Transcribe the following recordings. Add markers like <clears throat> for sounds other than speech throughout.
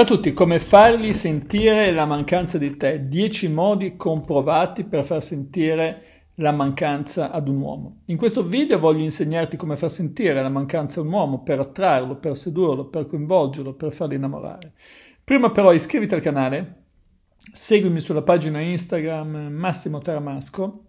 Ciao a tutti, come fargli sentire la mancanza di te? 10 modi comprovati per far sentire la mancanza ad un uomo. In questo video voglio insegnarti come far sentire la mancanza a un uomo per attrarlo, per sedurlo, per coinvolgerlo, per farlo innamorare. Prima però iscriviti al canale, seguimi sulla pagina Instagram Massimo Taramasco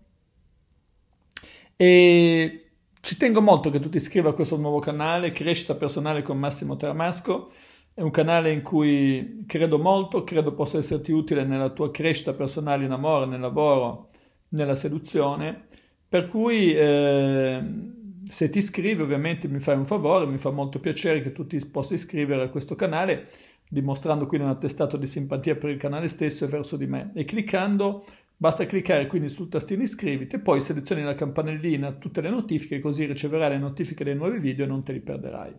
e ci tengo molto che tu ti iscriva a questo nuovo canale Crescita Personale con Massimo Taramasco è un canale in cui credo molto, credo possa esserti utile nella tua crescita personale in amore, nel lavoro, nella seduzione. Per cui eh, se ti iscrivi ovviamente mi fai un favore, mi fa molto piacere che tu ti possa iscrivere a questo canale dimostrando quindi un attestato di simpatia per il canale stesso e verso di me. E cliccando, basta cliccare quindi sul tastino iscriviti e poi selezioni la campanellina, tutte le notifiche, così riceverai le notifiche dei nuovi video e non te li perderai.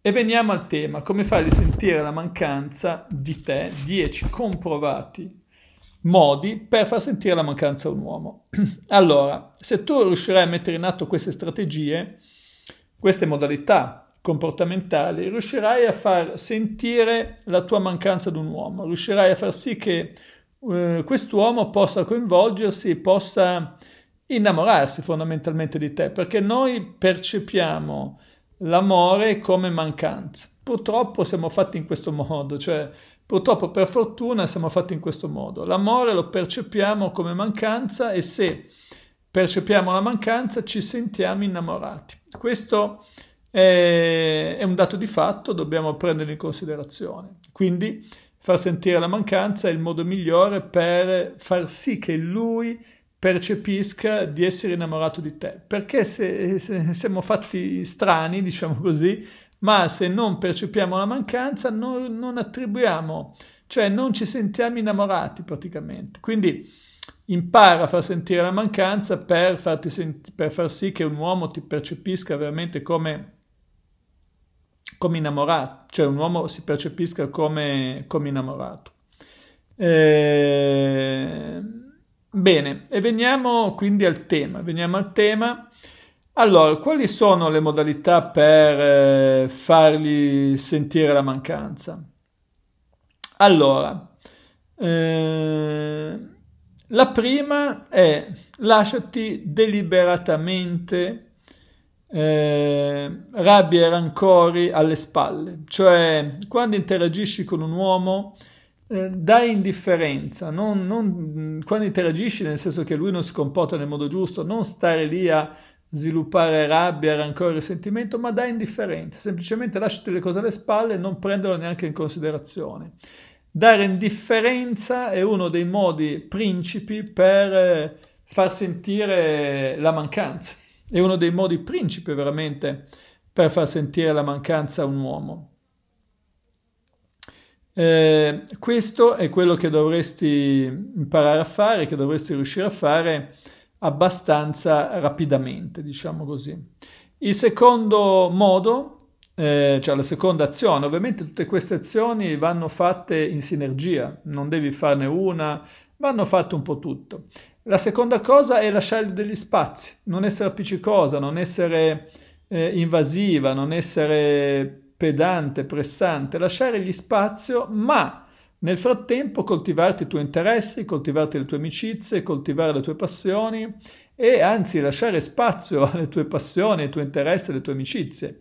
E veniamo al tema, come fai a sentire la mancanza di te? 10 comprovati modi per far sentire la mancanza a un uomo. <clears throat> allora, se tu riuscirai a mettere in atto queste strategie, queste modalità comportamentali, riuscirai a far sentire la tua mancanza ad un uomo, riuscirai a far sì che eh, quest'uomo possa coinvolgersi, possa innamorarsi fondamentalmente di te, perché noi percepiamo l'amore come mancanza. Purtroppo siamo fatti in questo modo, cioè purtroppo per fortuna siamo fatti in questo modo. L'amore lo percepiamo come mancanza e se percepiamo la mancanza ci sentiamo innamorati. Questo è, è un dato di fatto, dobbiamo prenderlo in considerazione. Quindi far sentire la mancanza è il modo migliore per far sì che lui percepisca di essere innamorato di te. Perché se, se, siamo fatti strani, diciamo così, ma se non percepiamo la mancanza non, non attribuiamo, cioè non ci sentiamo innamorati praticamente. Quindi impara a far sentire la mancanza per, senti- per far sì che un uomo ti percepisca veramente come, come innamorato, cioè un uomo si percepisca come, come innamorato. Ehm... Bene, e veniamo quindi al tema. Veniamo al tema. Allora, quali sono le modalità per eh, fargli sentire la mancanza? Allora, eh, la prima è lasciati deliberatamente eh, rabbia e rancori alle spalle, cioè quando interagisci con un uomo eh, da indifferenza, non, non, mm, quando interagisci, nel senso che lui non si comporta nel modo giusto, non stare lì a sviluppare rabbia, rancore, risentimento, ma da indifferenza, semplicemente lasciati le cose alle spalle e non prenderlo neanche in considerazione. Dare indifferenza è uno dei modi principi per eh, far sentire la mancanza, è uno dei modi principi veramente per far sentire la mancanza a un uomo. Eh, questo è quello che dovresti imparare a fare, che dovresti riuscire a fare abbastanza rapidamente, diciamo così. Il secondo modo eh, cioè la seconda azione. Ovviamente tutte queste azioni vanno fatte in sinergia, non devi farne una, vanno fatte un po' tutto. La seconda cosa è lasciare degli spazi, non essere appiccicosa, non essere eh, invasiva, non essere pedante, pressante, lasciare gli spazio, ma nel frattempo coltivarti i tuoi interessi, coltivarti le tue amicizie, coltivare le tue passioni e anzi lasciare spazio <laughs> alle tue passioni, ai tuoi interessi, alle tue amicizie.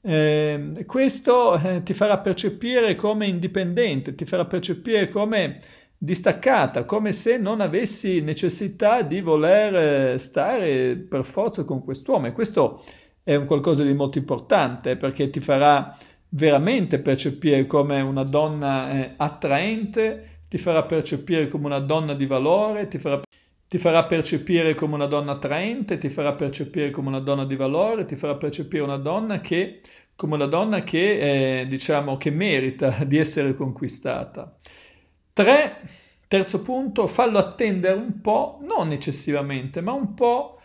Eh, questo eh, ti farà percepire come indipendente, ti farà percepire come distaccata, come se non avessi necessità di voler eh, stare per forza con quest'uomo. E questo è un qualcosa di molto importante perché ti farà veramente percepire come una donna eh, attraente, ti farà percepire come una donna di valore, ti farà, ti farà percepire come una donna attraente, ti farà percepire come una donna di valore, ti farà percepire una donna che come una donna che, eh, diciamo, che merita <laughs> di essere conquistata. Tre, terzo punto, fallo attendere un po', non eccessivamente, ma un po'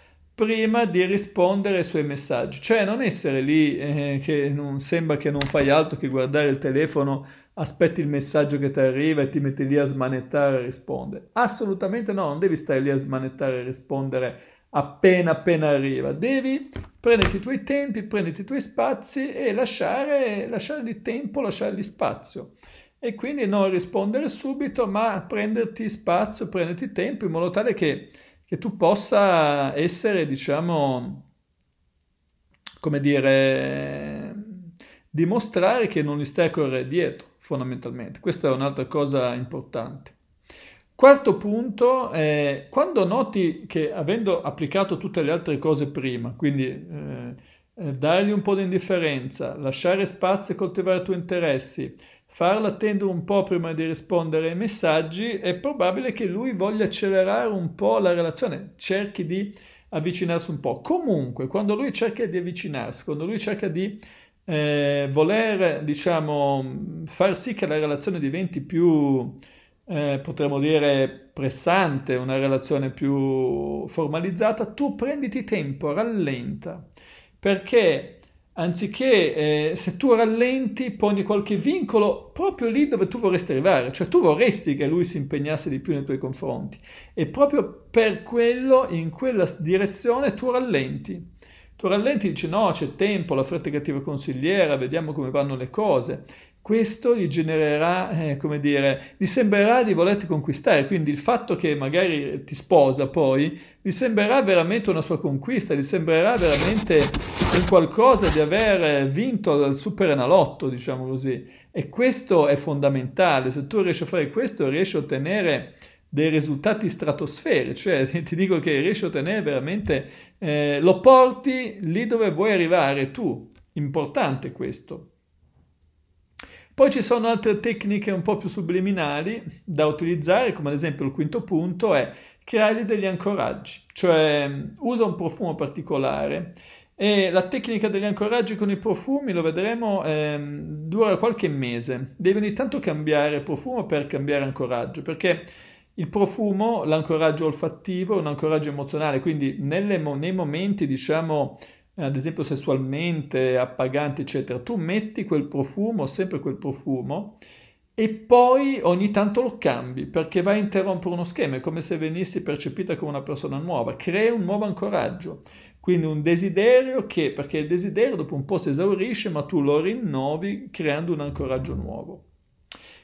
prima di rispondere ai suoi messaggi, cioè non essere lì eh, che non sembra che non fai altro che guardare il telefono, aspetti il messaggio che ti arriva e ti metti lì a smanettare e rispondere. Assolutamente no, non devi stare lì a smanettare e rispondere appena appena arriva, devi prenderti i tuoi tempi, prenditi i tuoi spazi e lasciare, lasciargli tempo, lasciargli spazio. E quindi non rispondere subito, ma prenderti spazio, prenderti tempo in modo tale che che tu possa essere, diciamo, come dire, dimostrare che non gli stai a correre dietro, fondamentalmente. Questa è un'altra cosa importante. Quarto punto, è quando noti che avendo applicato tutte le altre cose prima, quindi eh, eh dargli un po' di indifferenza, lasciare spazio e coltivare i tuoi interessi, farlo attendere un po' prima di rispondere ai messaggi, è probabile che lui voglia accelerare un po' la relazione, cerchi di avvicinarsi un po'. Comunque, quando lui cerca di avvicinarsi, quando lui cerca di eh, voler, diciamo, far sì che la relazione diventi più, eh, potremmo dire, pressante, una relazione più formalizzata, tu prenditi tempo, rallenta, perché anziché eh, se tu rallenti poni qualche vincolo proprio lì dove tu vorresti arrivare, cioè tu vorresti che lui si impegnasse di più nei tuoi confronti e proprio per quello, in quella direzione tu rallenti. Tu rallenti e dici no, c'è tempo, la fretta cattiva consigliera, vediamo come vanno le cose questo gli genererà, eh, come dire, gli sembrerà di volerti conquistare, quindi il fatto che magari ti sposa poi, gli sembrerà veramente una sua conquista, gli sembrerà veramente un qualcosa di aver vinto dal super enalotto, diciamo così. E questo è fondamentale, se tu riesci a fare questo riesci a ottenere dei risultati stratosferici, cioè <laughs> ti dico che riesci a ottenere veramente, eh, lo porti lì dove vuoi arrivare tu, importante questo. Poi ci sono altre tecniche un po' più subliminali da utilizzare, come ad esempio il quinto punto è creare degli ancoraggi, cioè mm, usa un profumo particolare e la tecnica degli ancoraggi con i profumi, lo vedremo, ehm, dura qualche mese. Devi ogni tanto cambiare profumo per cambiare ancoraggio, perché il profumo, l'ancoraggio olfattivo, è un ancoraggio emozionale, quindi nelle, nei momenti, diciamo, ad esempio sessualmente, appaganti, eccetera, tu metti quel profumo, sempre quel profumo, e poi ogni tanto lo cambi perché vai a interrompere uno schema, è come se venissi percepita come una persona nuova, crea un nuovo ancoraggio, quindi un desiderio che, perché il desiderio dopo un po' si esaurisce, ma tu lo rinnovi creando un ancoraggio nuovo.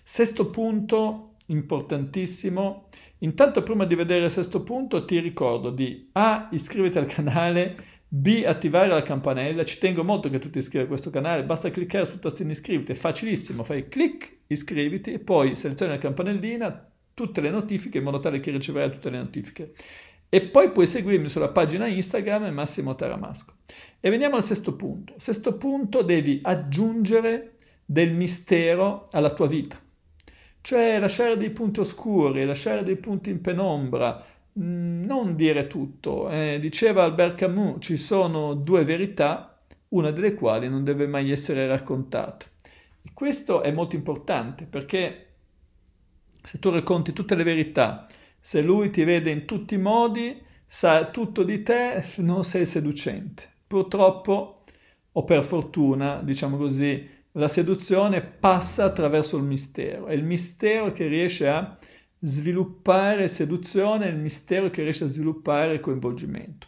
Sesto punto importantissimo, intanto prima di vedere il sesto punto ti ricordo di A, ah, iscriviti al canale, B. Attivare la campanella. Ci tengo molto che tu ti iscrivi a questo canale. Basta cliccare sul tastino iscriviti, è facilissimo. Fai clic, iscriviti e poi selezioni la campanellina, tutte le notifiche in modo tale che riceverai tutte le notifiche. E poi puoi seguirmi sulla pagina Instagram Massimo Taramasco. E veniamo al sesto punto. Sesto punto, devi aggiungere del mistero alla tua vita. Cioè lasciare dei punti oscuri, lasciare dei punti in penombra, Mm, non dire tutto. Eh, diceva Albert Camus, ci sono due verità, una delle quali non deve mai essere raccontata. E questo è molto importante perché se tu racconti tutte le verità, se lui ti vede in tutti i modi, sa tutto di te, non sei seducente. Purtroppo, o per fortuna, diciamo così, la seduzione passa attraverso il mistero. È il mistero che riesce a sviluppare seduzione, il mistero che riesce a sviluppare coinvolgimento.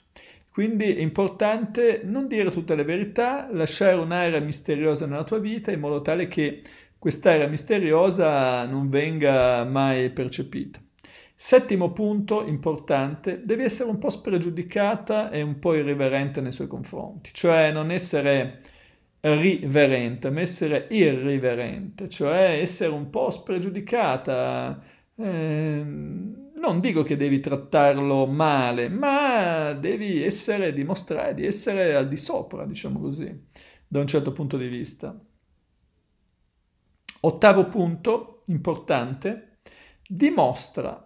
Quindi è importante non dire tutta la verità, lasciare un'area misteriosa nella tua vita in modo tale che quest'area misteriosa non venga mai percepita. Settimo punto importante, devi essere un po' spregiudicata e un po' irriverente nei suoi confronti, cioè non essere riverente, ma essere irriverente, cioè essere un po' spregiudicata, Ehm, non dico che devi trattarlo male, ma devi essere, dimostrare di essere al di sopra, diciamo così, da un certo punto di vista. Ottavo punto importante, dimostra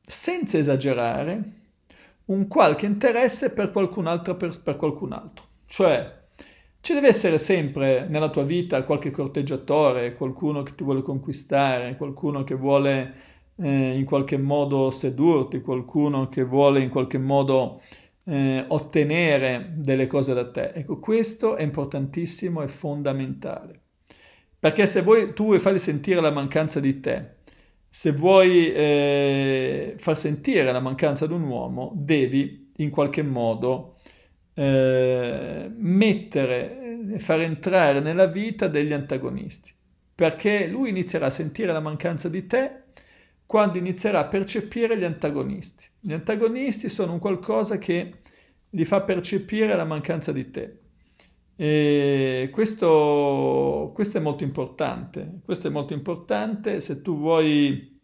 senza esagerare un qualche interesse per qualcun altro, per, per qualcun altro. Cioè, ci deve essere sempre nella tua vita qualche corteggiatore, qualcuno che ti vuole conquistare, qualcuno che vuole eh, in qualche modo sedurti, qualcuno che vuole in qualche modo eh, ottenere delle cose da te. Ecco, questo è importantissimo e fondamentale. Perché se vuoi, tu vuoi fargli sentire la mancanza di te, se vuoi eh, far sentire la mancanza di un uomo, devi in qualche modo eh, mettere, eh, far entrare nella vita degli antagonisti, perché lui inizierà a sentire la mancanza di te quando inizierà a percepire gli antagonisti. Gli antagonisti sono un qualcosa che gli fa percepire la mancanza di te. E questo, questo è molto importante, questo è molto importante se tu vuoi,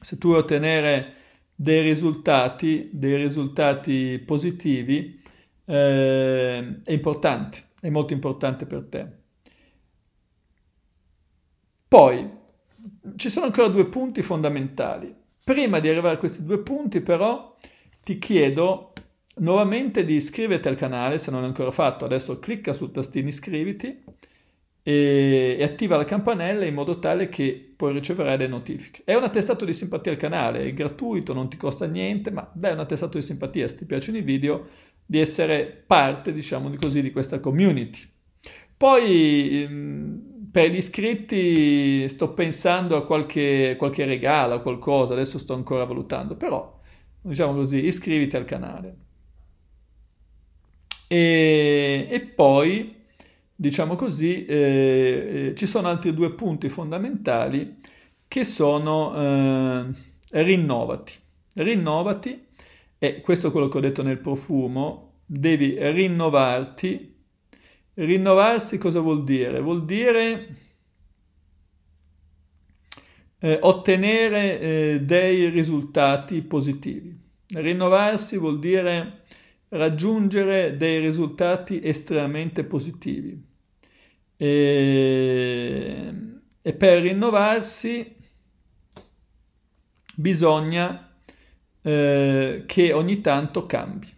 se tu vuoi ottenere dei risultati, dei risultati positivi eh, è importante, è molto importante per te. Poi ci sono ancora due punti fondamentali. Prima di arrivare a questi due punti però ti chiedo nuovamente di iscriverti al canale se non è ancora fatto. Adesso clicca sul tastino iscriviti e, e attiva la campanella in modo tale che puoi ricevere le notifiche. È un attestato di simpatia al canale, è gratuito, non ti costa niente, ma è un attestato di simpatia, se ti piacciono i video, di essere parte, diciamo così, di questa community. Poi ehm, per gli iscritti sto pensando a qualche, qualche regalo, qualcosa, adesso sto ancora valutando, però diciamo così, iscriviti al canale. E, e poi diciamo così, eh, eh, ci sono altri due punti fondamentali che sono eh, rinnovati. Rinnovati, e questo è quello che ho detto nel profumo, devi rinnovarti. Rinnovarsi cosa vuol dire? Vuol dire eh, ottenere eh, dei risultati positivi. Rinnovarsi vuol dire raggiungere dei risultati estremamente positivi e, e per rinnovarsi bisogna eh, che ogni tanto cambi.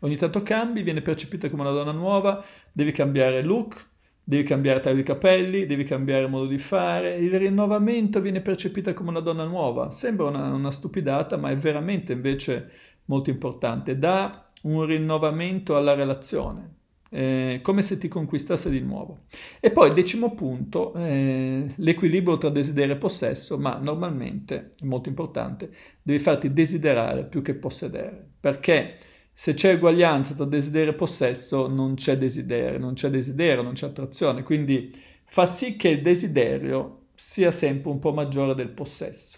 Ogni tanto cambi, viene percepita come una donna nuova, devi cambiare look, devi cambiare taglio di capelli, devi cambiare modo di fare, il rinnovamento viene percepita come una donna nuova. Sembra una, una stupidata, ma è veramente invece molto importante. Dà un rinnovamento alla relazione, eh, come se ti conquistasse di nuovo. E poi il decimo punto, eh, l'equilibrio tra desiderio e possesso, ma normalmente, è molto importante, devi farti desiderare più che possedere, perché se c'è uguaglianza tra desiderio e possesso non c'è desiderio, non c'è desiderio, non c'è attrazione, quindi fa sì che il desiderio sia sempre un po' maggiore del possesso.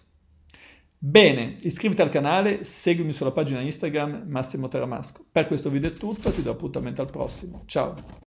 Bene, iscriviti al canale, seguimi sulla pagina Instagram Massimo Teramasco. Per questo video è tutto, ti do appuntamento al prossimo. Ciao!